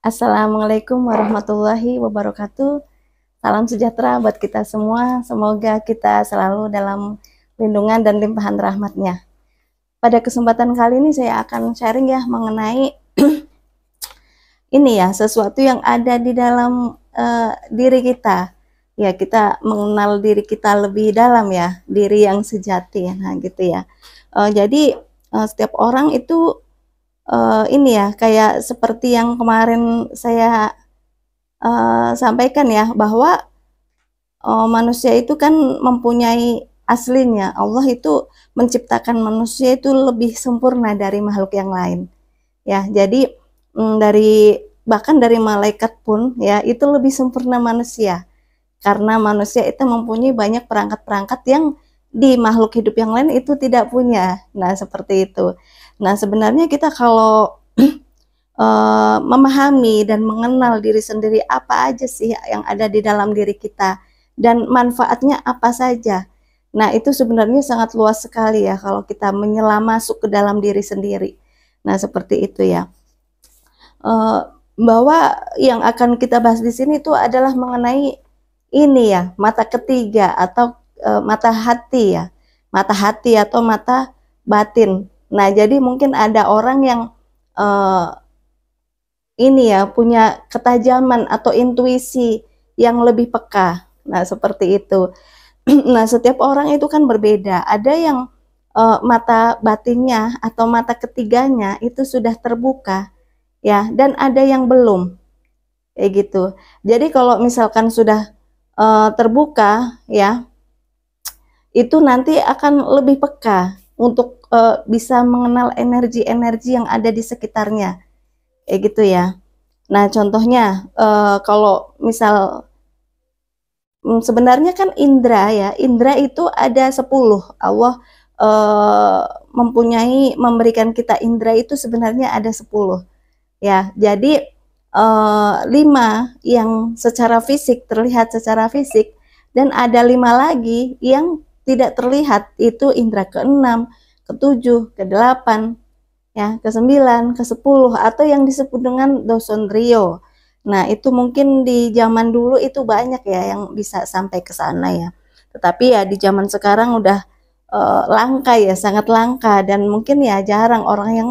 Assalamualaikum warahmatullahi wabarakatuh. Salam sejahtera buat kita semua. Semoga kita selalu dalam lindungan dan limpahan rahmatnya. Pada kesempatan kali ini saya akan sharing ya mengenai ini ya sesuatu yang ada di dalam uh, diri kita. Ya kita mengenal diri kita lebih dalam ya, diri yang sejati. Nah gitu ya. Uh, jadi uh, setiap orang itu uh, ini ya kayak seperti yang kemarin saya uh, sampaikan ya bahwa uh, manusia itu kan mempunyai aslinya Allah itu menciptakan manusia itu lebih sempurna dari makhluk yang lain ya jadi mm, dari bahkan dari malaikat pun ya itu lebih sempurna manusia karena manusia itu mempunyai banyak perangkat-perangkat yang di makhluk hidup yang lain itu tidak punya nah seperti itu Nah, sebenarnya kita kalau uh, memahami dan mengenal diri sendiri apa aja sih yang ada di dalam diri kita dan manfaatnya apa saja. Nah, itu sebenarnya sangat luas sekali ya kalau kita menyelam masuk ke dalam diri sendiri. Nah, seperti itu ya. Uh, bahwa yang akan kita bahas di sini itu adalah mengenai ini ya, mata ketiga atau uh, mata hati ya. Mata hati atau mata batin. Nah, jadi mungkin ada orang yang uh, ini ya punya ketajaman atau intuisi yang lebih peka. Nah, seperti itu. nah, setiap orang itu kan berbeda. Ada yang uh, mata batinnya atau mata ketiganya itu sudah terbuka ya, dan ada yang belum. Kayak gitu. Jadi kalau misalkan sudah uh, terbuka ya, itu nanti akan lebih peka untuk uh, bisa mengenal energi-energi yang ada di sekitarnya kayak gitu ya nah contohnya uh, kalau misal hmm, sebenarnya kan indra ya Indra itu ada 10 Allah uh, mempunyai memberikan kita indra itu sebenarnya ada 10 ya jadi uh, yang secara fisik terlihat secara fisik dan ada lima lagi yang tidak terlihat itu indera keenam ke-7, ke-8, ya, ke-9, ke-10 atau yang disebut dengan doson rio Nah, itu mungkin di zaman dulu itu banyak ya yang bisa sampai ke sana ya. Tetapi ya di zaman sekarang udah uh, langka ya, sangat langka dan mungkin ya jarang orang yang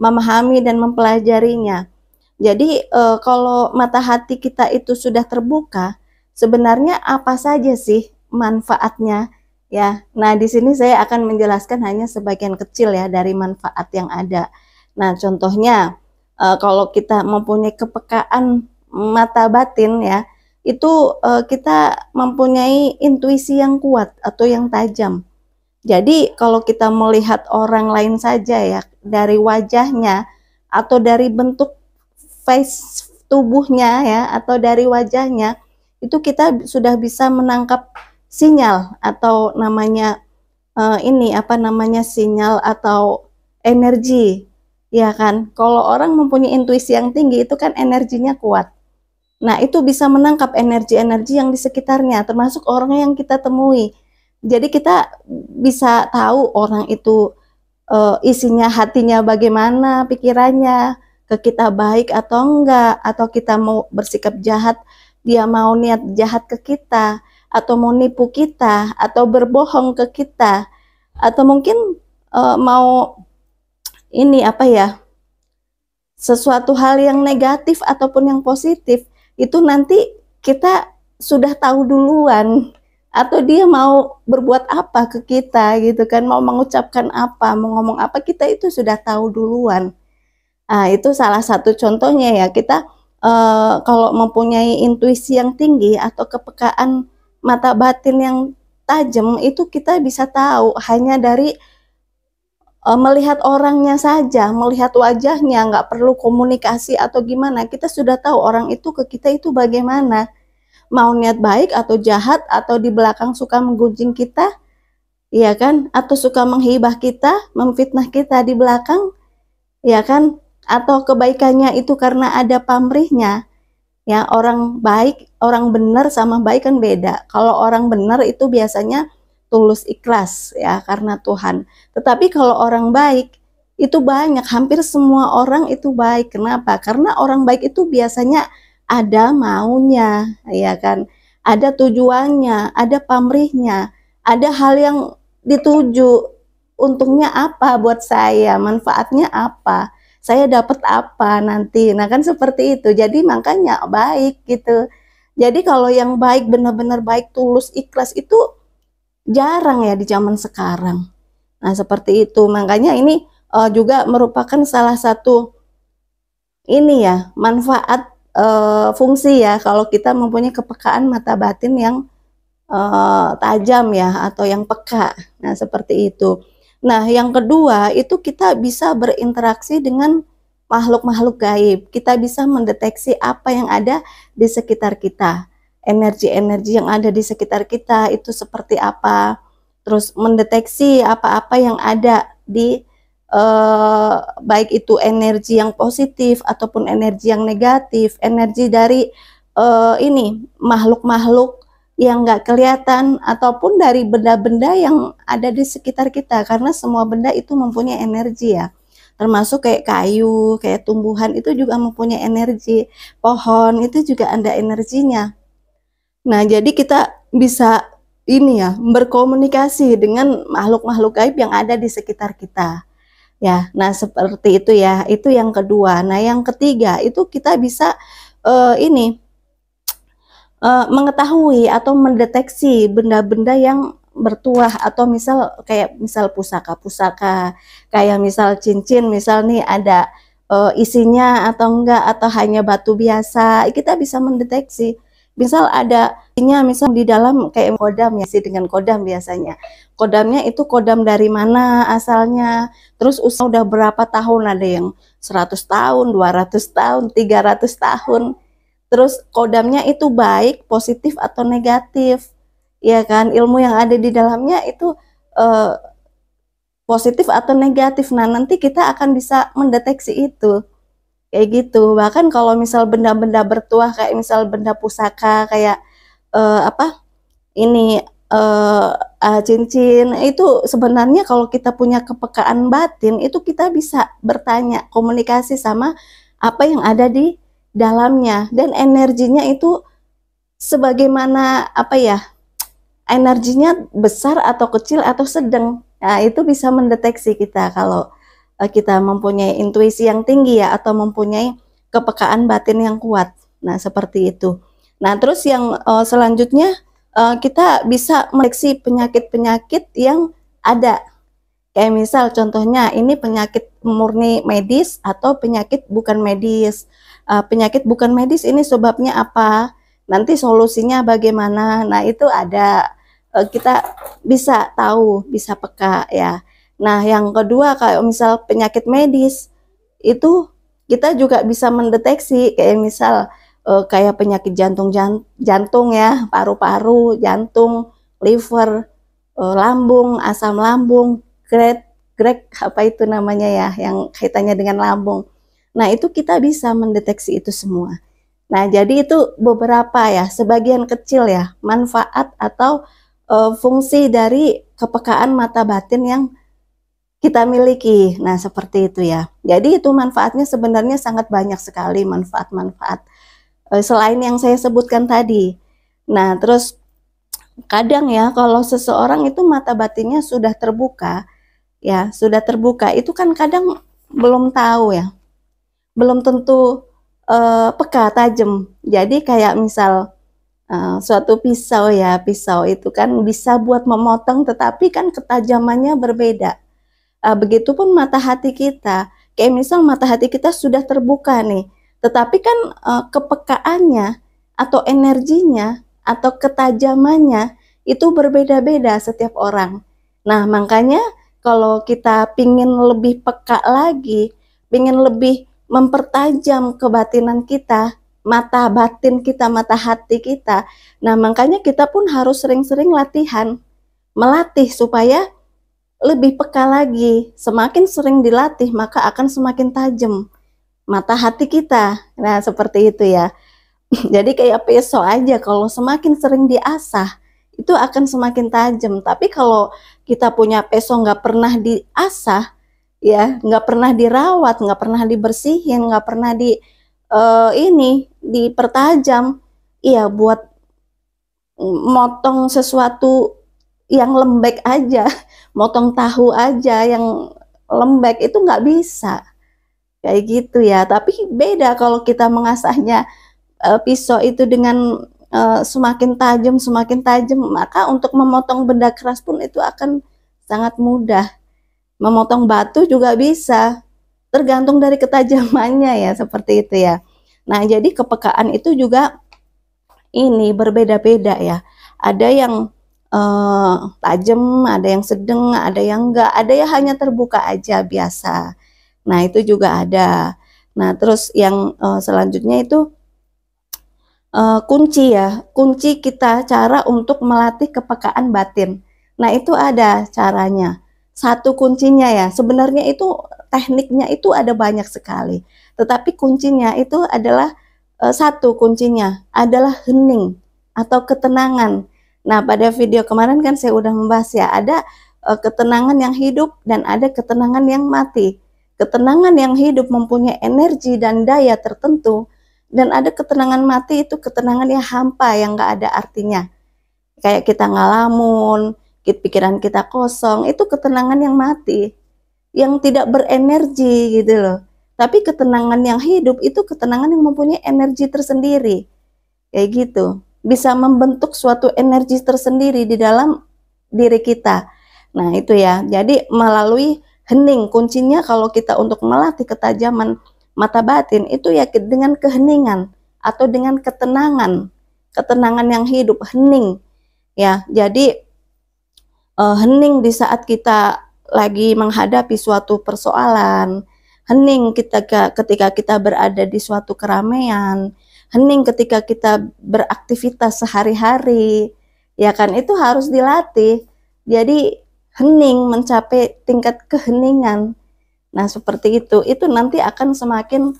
memahami dan mempelajarinya. Jadi uh, kalau mata hati kita itu sudah terbuka, sebenarnya apa saja sih manfaatnya Ya, nah di sini saya akan menjelaskan hanya sebagian kecil ya dari manfaat yang ada. Nah, contohnya eh, kalau kita mempunyai kepekaan mata batin ya, itu eh, kita mempunyai intuisi yang kuat atau yang tajam. Jadi kalau kita melihat orang lain saja ya dari wajahnya atau dari bentuk face tubuhnya ya atau dari wajahnya itu kita sudah bisa menangkap sinyal atau namanya uh, ini apa namanya sinyal atau energi ya kan kalau orang mempunyai intuisi yang tinggi itu kan energinya kuat nah itu bisa menangkap energi-energi yang di sekitarnya termasuk orang yang kita temui jadi kita bisa tahu orang itu uh, isinya hatinya bagaimana pikirannya ke kita baik atau enggak atau kita mau bersikap jahat dia mau niat jahat ke kita atau mau nipu kita atau berbohong ke kita atau mungkin uh, mau ini apa ya sesuatu hal yang negatif ataupun yang positif itu nanti kita sudah tahu duluan atau dia mau berbuat apa ke kita gitu kan mau mengucapkan apa mau ngomong apa kita itu sudah tahu duluan nah, itu salah satu contohnya ya kita uh, kalau mempunyai intuisi yang tinggi atau kepekaan mata batin yang tajam itu kita bisa tahu hanya dari uh, melihat orangnya saja, melihat wajahnya, nggak perlu komunikasi atau gimana. Kita sudah tahu orang itu ke kita itu bagaimana, mau niat baik atau jahat atau di belakang suka menggunjing kita, ya kan? Atau suka menghibah kita, memfitnah kita di belakang, ya kan? Atau kebaikannya itu karena ada pamrihnya ya orang baik orang benar sama baik kan beda kalau orang benar itu biasanya tulus ikhlas ya karena Tuhan tetapi kalau orang baik itu banyak hampir semua orang itu baik kenapa karena orang baik itu biasanya ada maunya ya kan ada tujuannya ada pamrihnya ada hal yang dituju untungnya apa buat saya manfaatnya apa saya dapat apa nanti. Nah kan seperti itu. Jadi makanya baik gitu. Jadi kalau yang baik benar-benar baik tulus ikhlas itu jarang ya di zaman sekarang. Nah seperti itu. Makanya ini uh, juga merupakan salah satu ini ya manfaat uh, fungsi ya kalau kita mempunyai kepekaan mata batin yang uh, tajam ya atau yang peka. Nah seperti itu. Nah, yang kedua itu kita bisa berinteraksi dengan makhluk-makhluk gaib. Kita bisa mendeteksi apa yang ada di sekitar kita. Energi-energi yang ada di sekitar kita itu seperti apa. Terus mendeteksi apa-apa yang ada di eh, baik itu energi yang positif ataupun energi yang negatif, energi dari eh, ini makhluk-makhluk yang nggak kelihatan ataupun dari benda-benda yang ada di sekitar kita karena semua benda itu mempunyai energi ya termasuk kayak kayu kayak tumbuhan itu juga mempunyai energi pohon itu juga ada energinya nah jadi kita bisa ini ya berkomunikasi dengan makhluk-makhluk gaib yang ada di sekitar kita ya nah seperti itu ya itu yang kedua nah yang ketiga itu kita bisa uh, ini uh, mengetahui atau mendeteksi benda-benda yang bertuah atau misal kayak misal pusaka-pusaka, kayak misal cincin, misal nih ada uh, isinya atau enggak atau hanya batu biasa, kita bisa mendeteksi. Misal ada isinya misal di dalam kayak kodam ya sih dengan kodam biasanya. Kodamnya itu kodam dari mana asalnya, terus usia udah berapa tahun ada yang 100 tahun, 200 tahun, 300 tahun terus kodamnya itu baik, positif atau negatif, ya kan? Ilmu yang ada di dalamnya itu eh, positif atau negatif. Nah nanti kita akan bisa mendeteksi itu, kayak gitu. Bahkan kalau misal benda-benda bertuah kayak misal benda pusaka kayak eh, apa ini eh, ah, cincin itu sebenarnya kalau kita punya kepekaan batin itu kita bisa bertanya komunikasi sama apa yang ada di dalamnya dan energinya itu sebagaimana apa ya energinya besar atau kecil atau sedang nah, itu bisa mendeteksi kita kalau eh, kita mempunyai intuisi yang tinggi ya atau mempunyai kepekaan batin yang kuat nah seperti itu nah terus yang uh, selanjutnya uh, kita bisa mendeteksi penyakit-penyakit yang ada kayak misal contohnya ini penyakit murni medis atau penyakit bukan medis uh, penyakit bukan medis ini sebabnya apa, nanti solusinya bagaimana. Nah, itu ada uh, kita bisa tahu, bisa peka ya. Nah, yang kedua kayak misal penyakit medis itu kita juga bisa mendeteksi kayak misal uh, kayak penyakit jantung jantung ya, paru-paru, jantung, liver, uh, lambung, asam lambung, grade grek apa itu namanya ya yang kaitannya dengan lambung. Nah, itu kita bisa mendeteksi itu semua. Nah, jadi itu beberapa ya, sebagian kecil ya, manfaat atau e, fungsi dari kepekaan mata batin yang kita miliki. Nah, seperti itu ya. Jadi itu manfaatnya sebenarnya sangat banyak sekali manfaat-manfaat e, selain yang saya sebutkan tadi. Nah, terus kadang ya kalau seseorang itu mata batinnya sudah terbuka, ya, sudah terbuka, itu kan kadang belum tahu ya belum tentu uh, peka tajam. Jadi kayak misal uh, suatu pisau ya, pisau itu kan bisa buat memotong tetapi kan ketajamannya berbeda. Uh, begitupun mata hati kita. Kayak misal mata hati kita sudah terbuka nih, tetapi kan uh, kepekaannya atau energinya atau ketajamannya itu berbeda-beda setiap orang. Nah, makanya kalau kita pingin lebih peka lagi, pingin lebih mempertajam kebatinan kita, mata batin kita, mata hati kita. Nah, makanya kita pun harus sering-sering latihan, melatih supaya lebih peka lagi. Semakin sering dilatih, maka akan semakin tajam mata hati kita. Nah, seperti itu ya. Jadi kayak peso aja kalau semakin sering diasah, itu akan semakin tajam. Tapi kalau kita punya peso nggak pernah diasah, ya nggak pernah dirawat nggak pernah dibersihin nggak pernah di uh, ini dipertajam iya buat motong sesuatu yang lembek aja motong tahu aja yang lembek itu nggak bisa kayak gitu ya tapi beda kalau kita mengasahnya uh, pisau itu dengan uh, semakin tajam semakin tajam maka untuk memotong benda keras pun itu akan sangat mudah memotong batu juga bisa. Tergantung dari ketajamannya ya, seperti itu ya. Nah, jadi kepekaan itu juga ini berbeda-beda ya. Ada yang eh, tajam, ada yang sedang, ada yang enggak, ada yang hanya terbuka aja biasa. Nah, itu juga ada. Nah, terus yang eh, selanjutnya itu uh, kunci ya, kunci kita cara untuk melatih kepekaan batin. Nah, itu ada caranya satu kuncinya ya. Sebenarnya itu tekniknya itu ada banyak sekali. Tetapi kuncinya itu adalah eh, satu kuncinya adalah hening atau ketenangan. Nah, pada video kemarin kan saya udah membahas ya, ada eh, ketenangan yang hidup dan ada ketenangan yang mati. Ketenangan yang hidup mempunyai energi dan daya tertentu dan ada ketenangan mati itu ketenangan yang hampa yang nggak ada artinya. Kayak kita ngalamun, pikiran kita kosong, itu ketenangan yang mati, yang tidak berenergi gitu loh. Tapi ketenangan yang hidup itu ketenangan yang mempunyai energi tersendiri. Kayak gitu. Bisa membentuk suatu energi tersendiri di dalam diri kita. Nah, itu ya. Jadi melalui hening kuncinya kalau kita untuk melatih ketajaman mata batin itu ya dengan keheningan atau dengan ketenangan ketenangan yang hidup hening ya jadi uh, hening di saat kita lagi menghadapi suatu persoalan, hening kita ketika kita berada di suatu keramaian, hening ketika kita beraktivitas sehari-hari, ya kan itu harus dilatih. Jadi hening mencapai tingkat keheningan. Nah, seperti itu. Itu nanti akan semakin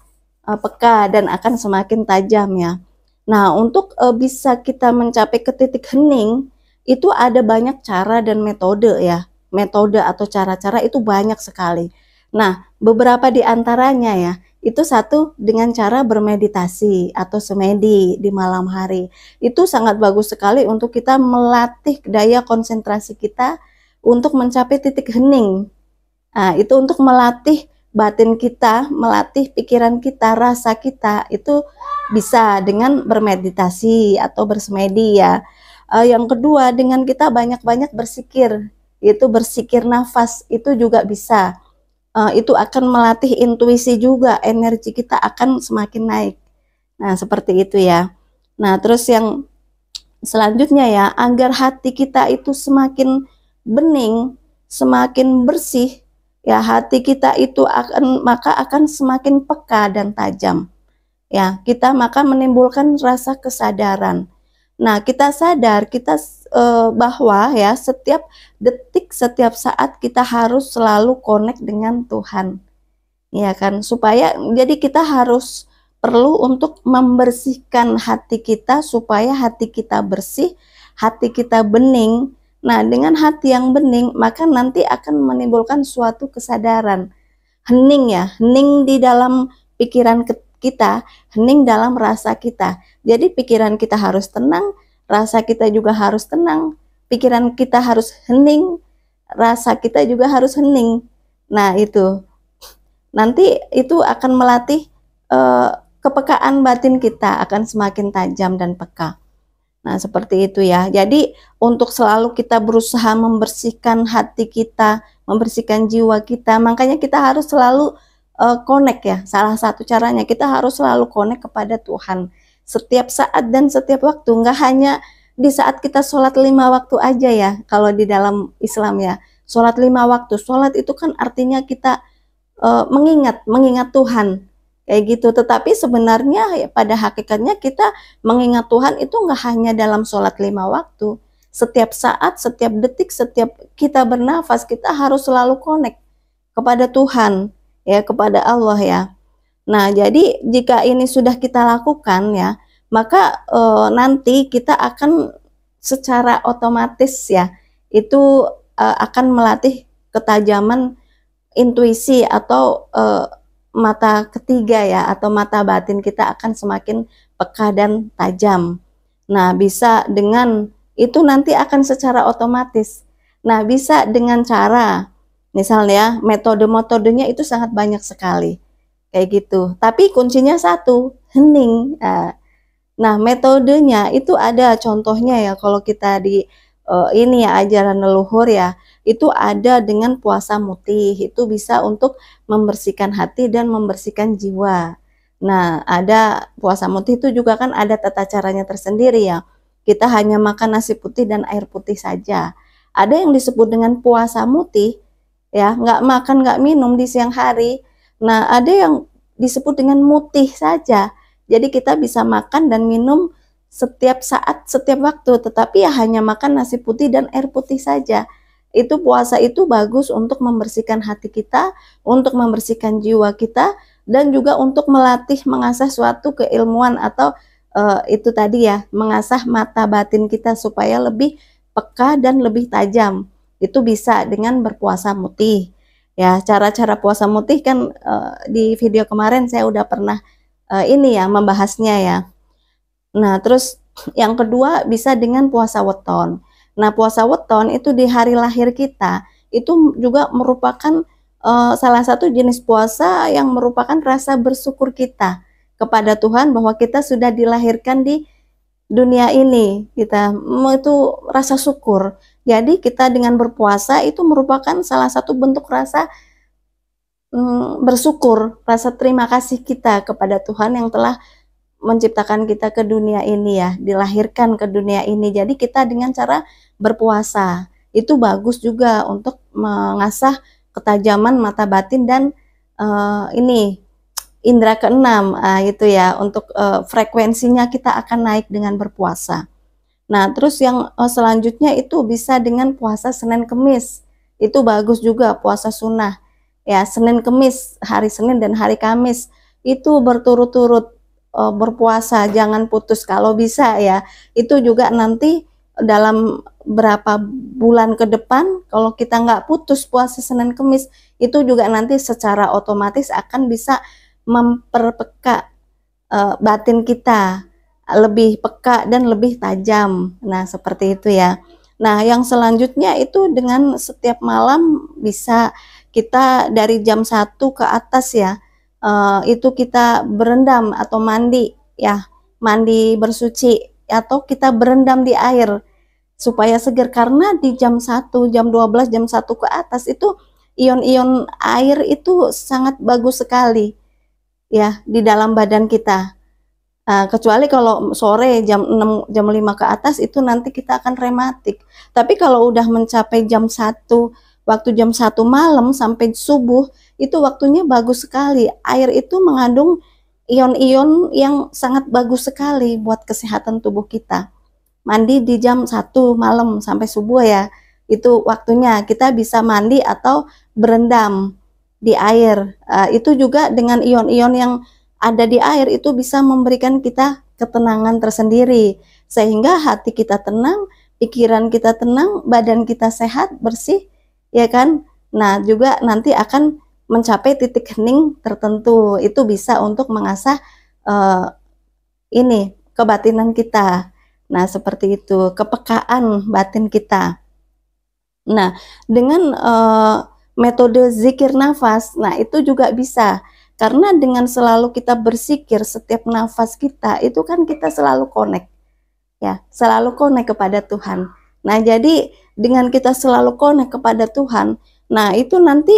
uh, peka dan akan semakin tajam ya. Nah, untuk uh, bisa kita mencapai ke titik hening, itu ada banyak cara dan metode ya. Metode atau cara-cara itu banyak sekali. Nah, beberapa di antaranya ya, itu satu dengan cara bermeditasi atau semedi di malam hari. Itu sangat bagus sekali untuk kita melatih daya konsentrasi kita untuk mencapai titik hening. Nah, itu untuk melatih batin kita, melatih pikiran kita, rasa kita itu bisa dengan bermeditasi atau bersemedi ya. Uh, yang kedua dengan kita banyak-banyak bersikir, itu bersikir nafas itu juga bisa. Uh, itu akan melatih intuisi juga, energi kita akan semakin naik. Nah seperti itu ya. Nah terus yang selanjutnya ya agar hati kita itu semakin bening, semakin bersih, ya hati kita itu akan maka akan semakin peka dan tajam. Ya, kita maka menimbulkan rasa kesadaran. Nah, kita sadar kita uh, bahwa ya setiap detik, setiap saat kita harus selalu connect dengan Tuhan. Ya kan? Supaya jadi kita harus perlu untuk membersihkan hati kita supaya hati kita bersih, hati kita bening. Nah, dengan hati yang bening, maka nanti akan menimbulkan suatu kesadaran. Hening ya, hening di dalam pikiran kita, hening dalam rasa kita. Jadi pikiran kita harus tenang, rasa kita juga harus tenang, pikiran kita harus hening, rasa kita juga harus hening. Nah, itu. Nanti itu akan melatih eh, kepekaan batin kita akan semakin tajam dan peka. Nah, seperti itu ya. Jadi, untuk selalu kita berusaha membersihkan hati kita, membersihkan jiwa kita, makanya kita harus selalu uh, connect ya. Salah satu caranya kita harus selalu connect kepada Tuhan setiap saat dan setiap waktu, nggak hanya di saat kita sholat lima waktu aja ya, kalau di dalam Islam ya. Sholat lima waktu, sholat itu kan artinya kita uh, mengingat, mengingat Tuhan, kayak gitu. Tetapi sebenarnya ya, pada hakikatnya kita mengingat Tuhan itu nggak hanya dalam sholat lima waktu. Setiap saat, setiap detik, setiap kita bernafas, kita harus selalu connect kepada Tuhan, ya kepada Allah ya. Nah, jadi jika ini sudah kita lakukan ya, maka e, nanti kita akan secara otomatis ya itu e, akan melatih ketajaman intuisi atau e, mata ketiga ya atau mata batin kita akan semakin peka dan tajam. Nah, bisa dengan itu nanti akan secara otomatis. Nah, bisa dengan cara misalnya metode-metodenya itu sangat banyak sekali kayak gitu. Tapi kuncinya satu, hening. Eh, nah, metodenya itu ada contohnya ya kalau kita di eh, ini ya ajaran leluhur ya, itu ada dengan puasa mutih. Itu bisa untuk membersihkan hati dan membersihkan jiwa. Nah, ada puasa mutih itu juga kan ada tata caranya tersendiri ya. Kita hanya makan nasi putih dan air putih saja. Ada yang disebut dengan puasa mutih ya, nggak makan nggak minum di siang hari Nah, ada yang disebut dengan mutih saja. Jadi kita bisa makan dan minum setiap saat, setiap waktu, tetapi ya hanya makan nasi putih dan air putih saja. Itu puasa itu bagus untuk membersihkan hati kita, untuk membersihkan jiwa kita, dan juga untuk melatih mengasah suatu keilmuan atau uh, itu tadi ya mengasah mata batin kita supaya lebih peka dan lebih tajam itu bisa dengan berpuasa mutih ya cara-cara puasa mutih kan uh, di video kemarin saya udah pernah uh, ini ya membahasnya ya nah terus yang kedua bisa dengan puasa weton nah puasa weton itu di hari lahir kita itu juga merupakan uh, salah satu jenis puasa yang merupakan rasa bersyukur kita kepada Tuhan bahwa kita sudah dilahirkan di dunia ini kita itu rasa syukur jadi kita dengan berpuasa itu merupakan salah satu bentuk rasa mm, bersyukur, rasa terima kasih kita kepada Tuhan yang telah menciptakan kita ke dunia ini ya, dilahirkan ke dunia ini. Jadi kita dengan cara berpuasa itu bagus juga untuk mengasah ketajaman mata batin dan uh, ini indera keenam uh, itu ya untuk uh, frekuensinya kita akan naik dengan berpuasa. Nah, terus yang eh, selanjutnya itu bisa dengan puasa Senin Kemis. Itu bagus juga puasa sunnah. Ya, Senin Kemis, hari Senin dan hari Kamis itu berturut-turut e, berpuasa, jangan putus kalau bisa ya. Itu juga nanti dalam berapa bulan ke depan kalau kita nggak putus puasa Senin Kemis itu juga nanti secara otomatis akan bisa memperpeka e, batin kita lebih peka dan lebih tajam. Nah, seperti itu ya. Nah, yang selanjutnya itu dengan setiap malam bisa kita dari jam 1 ke atas ya. Eh, itu kita berendam atau mandi ya. Mandi bersuci atau kita berendam di air supaya segar karena di jam 1, jam 12, jam 1 ke atas itu ion-ion air itu sangat bagus sekali ya di dalam badan kita. Nah, kecuali kalau sore jam 6 jam 5 ke atas itu nanti kita akan rematik. Tapi kalau udah mencapai jam 1 waktu jam 1 malam sampai subuh itu waktunya bagus sekali. Air itu mengandung ion-ion yang sangat bagus sekali buat kesehatan tubuh kita. Mandi di jam 1 malam sampai subuh ya. Itu waktunya kita bisa mandi atau berendam di air. Uh, itu juga dengan ion-ion yang ada di air itu bisa memberikan kita ketenangan tersendiri sehingga hati kita tenang, pikiran kita tenang, badan kita sehat, bersih, ya kan? Nah, juga nanti akan mencapai titik hening tertentu. Itu bisa untuk mengasah uh, ini kebatinan kita. Nah, seperti itu, kepekaan batin kita. Nah, dengan uh, metode zikir nafas, nah itu juga bisa. Karena dengan selalu kita bersikir setiap nafas kita itu kan kita selalu connect. Ya, selalu connect kepada Tuhan. Nah, jadi dengan kita selalu connect kepada Tuhan, nah itu nanti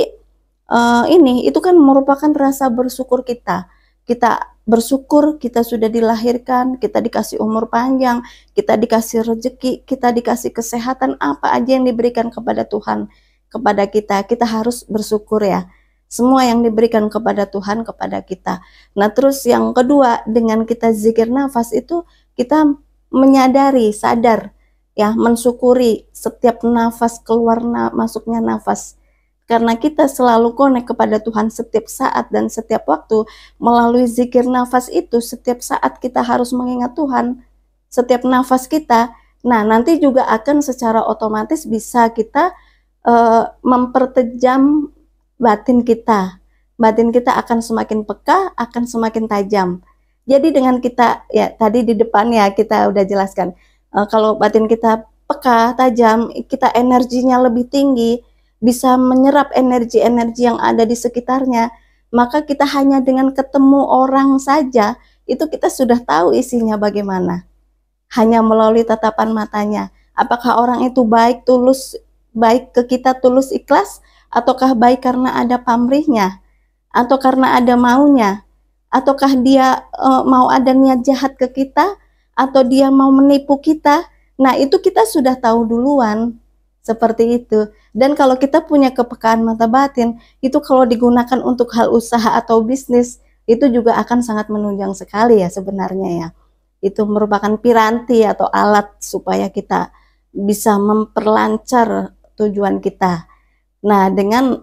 uh, ini itu kan merupakan rasa bersyukur kita. Kita bersyukur kita sudah dilahirkan, kita dikasih umur panjang, kita dikasih rezeki, kita dikasih kesehatan apa aja yang diberikan kepada Tuhan kepada kita. Kita harus bersyukur ya semua yang diberikan kepada Tuhan kepada kita. Nah, terus yang kedua, dengan kita zikir nafas itu kita menyadari, sadar ya, mensyukuri setiap nafas keluar na masuknya nafas. Karena kita selalu connect kepada Tuhan setiap saat dan setiap waktu melalui zikir nafas itu setiap saat kita harus mengingat Tuhan setiap nafas kita. Nah, nanti juga akan secara otomatis bisa kita uh, mempertejam batin kita. Batin kita akan semakin peka, akan semakin tajam. Jadi dengan kita ya tadi di depan ya kita udah jelaskan uh, kalau batin kita peka, tajam, kita energinya lebih tinggi, bisa menyerap energi-energi yang ada di sekitarnya, maka kita hanya dengan ketemu orang saja itu kita sudah tahu isinya bagaimana. Hanya melalui tatapan matanya, apakah orang itu baik, tulus, baik ke kita, tulus, ikhlas, ataukah baik karena ada pamrihnya atau karena ada maunya ataukah dia e, mau ada niat jahat ke kita atau dia mau menipu kita nah itu kita sudah tahu duluan seperti itu dan kalau kita punya kepekaan mata batin itu kalau digunakan untuk hal usaha atau bisnis itu juga akan sangat menunjang sekali ya sebenarnya ya itu merupakan piranti atau alat supaya kita bisa memperlancar tujuan kita Nah, dengan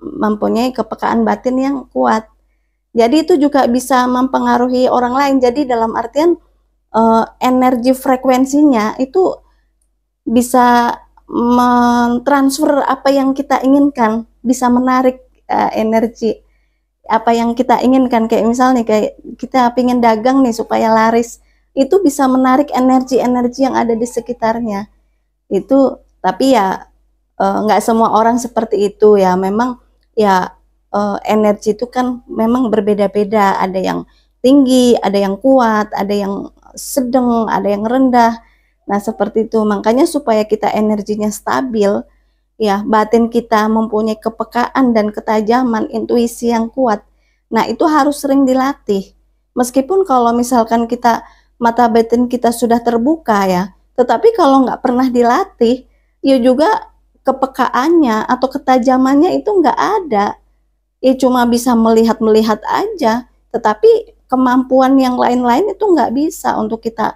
mempunyai kepekaan batin yang kuat. Jadi itu juga bisa mempengaruhi orang lain. Jadi dalam artian uh, energi frekuensinya itu bisa mentransfer apa yang kita inginkan, bisa menarik uh, energi apa yang kita inginkan kayak misalnya kayak kita pingin dagang nih supaya laris itu bisa menarik energi-energi yang ada di sekitarnya itu tapi ya Eh, nggak uh, semua orang seperti itu ya memang ya uh, energi itu kan memang berbeda-beda ada yang tinggi ada yang kuat ada yang sedang ada yang rendah nah seperti itu makanya supaya kita energinya stabil ya batin kita mempunyai kepekaan dan ketajaman intuisi yang kuat nah itu harus sering dilatih meskipun kalau misalkan kita mata batin kita sudah terbuka ya tetapi kalau nggak pernah dilatih ya juga kepekaannya atau ketajamannya itu nggak ada. Ya cuma bisa melihat-melihat aja, tetapi kemampuan yang lain-lain itu nggak bisa untuk kita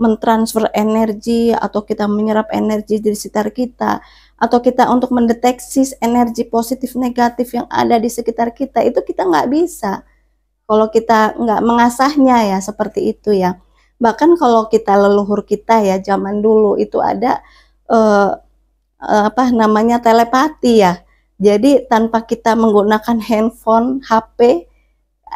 mentransfer energi atau kita menyerap energi di sekitar kita atau kita untuk mendeteksi energi positif negatif yang ada di sekitar kita itu kita nggak bisa kalau kita nggak mengasahnya ya seperti itu ya bahkan kalau kita leluhur kita ya zaman dulu itu ada eh, Eh, apa namanya telepati ya. Jadi tanpa kita menggunakan handphone, HP,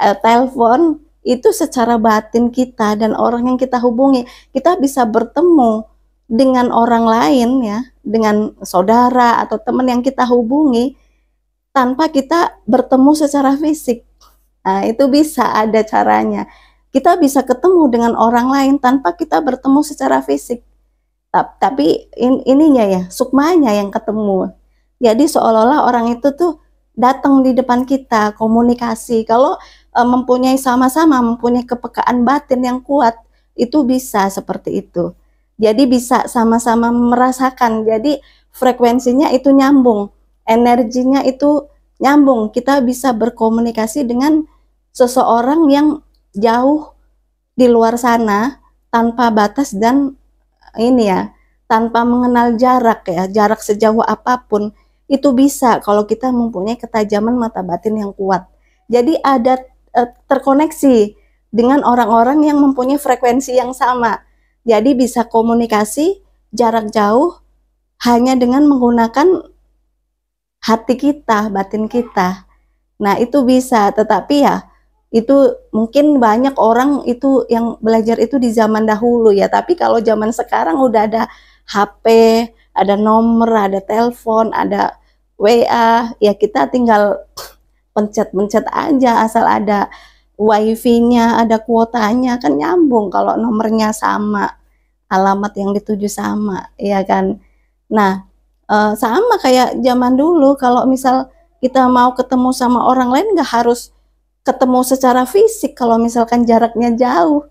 eh, telepon itu secara batin kita dan orang yang kita hubungi, kita bisa bertemu dengan orang lain ya, dengan saudara atau teman yang kita hubungi tanpa kita bertemu secara fisik. Nah, itu bisa ada caranya. Kita bisa ketemu dengan orang lain tanpa kita bertemu secara fisik tapi in, ininya ya sukmanya yang ketemu jadi seolah-olah orang itu tuh datang di depan kita komunikasi kalau e, mempunyai sama-sama mempunyai kepekaan batin yang kuat itu bisa seperti itu jadi bisa sama-sama merasakan jadi frekuensinya itu nyambung energinya itu nyambung kita bisa berkomunikasi dengan seseorang yang jauh di luar sana tanpa batas dan ini ya tanpa mengenal jarak ya jarak sejauh apapun itu bisa kalau kita mempunyai ketajaman mata batin yang kuat jadi ada e, terkoneksi dengan orang-orang yang mempunyai frekuensi yang sama jadi bisa komunikasi jarak jauh hanya dengan menggunakan hati kita batin kita nah itu bisa tetapi ya itu mungkin banyak orang itu yang belajar itu di zaman dahulu ya tapi kalau zaman sekarang udah ada HP ada nomor ada telepon ada WA ya kita tinggal pencet-pencet aja asal ada wifi-nya ada kuotanya kan nyambung kalau nomornya sama alamat yang dituju sama ya kan nah eh, sama kayak zaman dulu kalau misal kita mau ketemu sama orang lain nggak harus ketemu secara fisik kalau misalkan jaraknya jauh.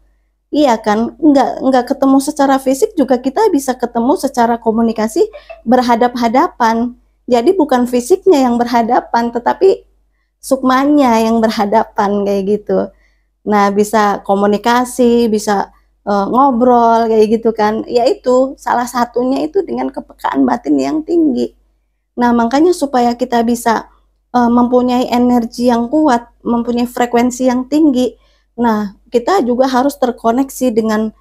Iya kan? Enggak enggak ketemu secara fisik juga kita bisa ketemu secara komunikasi berhadap-hadapan. Jadi bukan fisiknya yang berhadapan tetapi sukmanya yang berhadapan kayak gitu. Nah, bisa komunikasi, bisa uh, ngobrol kayak gitu kan. Yaitu salah satunya itu dengan kepekaan batin yang tinggi. Nah, makanya supaya kita bisa uh, mempunyai energi yang kuat, mempunyai frekuensi yang tinggi. Nah, kita juga harus terkoneksi dengan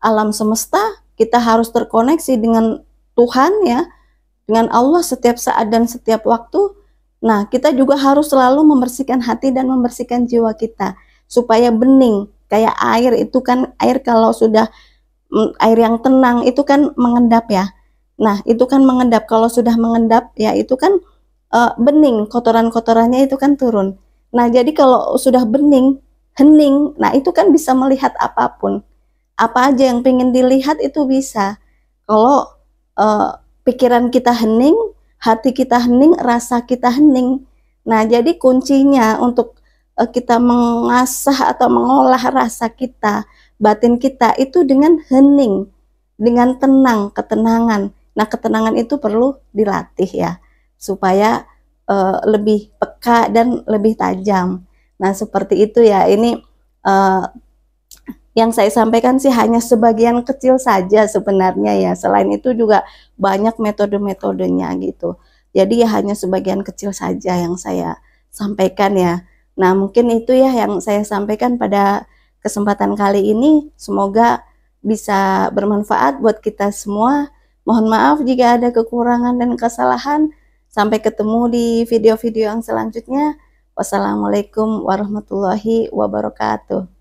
alam semesta, kita harus terkoneksi dengan Tuhan ya, dengan Allah setiap saat dan setiap waktu. Nah, kita juga harus selalu membersihkan hati dan membersihkan jiwa kita supaya bening. Kayak air itu kan air kalau sudah mm, air yang tenang itu kan mengendap ya. Nah, itu kan mengendap. Kalau sudah mengendap ya itu kan uh, bening, kotoran-kotorannya itu kan turun. Nah, jadi kalau sudah bening, hening, nah itu kan bisa melihat apapun. Apa aja yang pengen dilihat itu bisa. Kalau uh, pikiran kita hening, hati kita hening, rasa kita hening. Nah, jadi kuncinya untuk uh, kita mengasah atau mengolah rasa kita, batin kita itu dengan hening, dengan tenang, ketenangan. Nah, ketenangan itu perlu dilatih ya supaya uh, lebih peka dan lebih tajam. Nah, seperti itu ya. Ini uh, yang saya sampaikan sih hanya sebagian kecil saja sebenarnya ya. Selain itu juga banyak metode-metodenya gitu. Jadi ya hanya sebagian kecil saja yang saya sampaikan ya. Nah, mungkin itu ya yang saya sampaikan pada kesempatan kali ini. Semoga bisa bermanfaat buat kita semua. Mohon maaf jika ada kekurangan dan kesalahan. Sampai ketemu di video-video yang selanjutnya. Wassalamualaikum warahmatullahi wabarakatuh.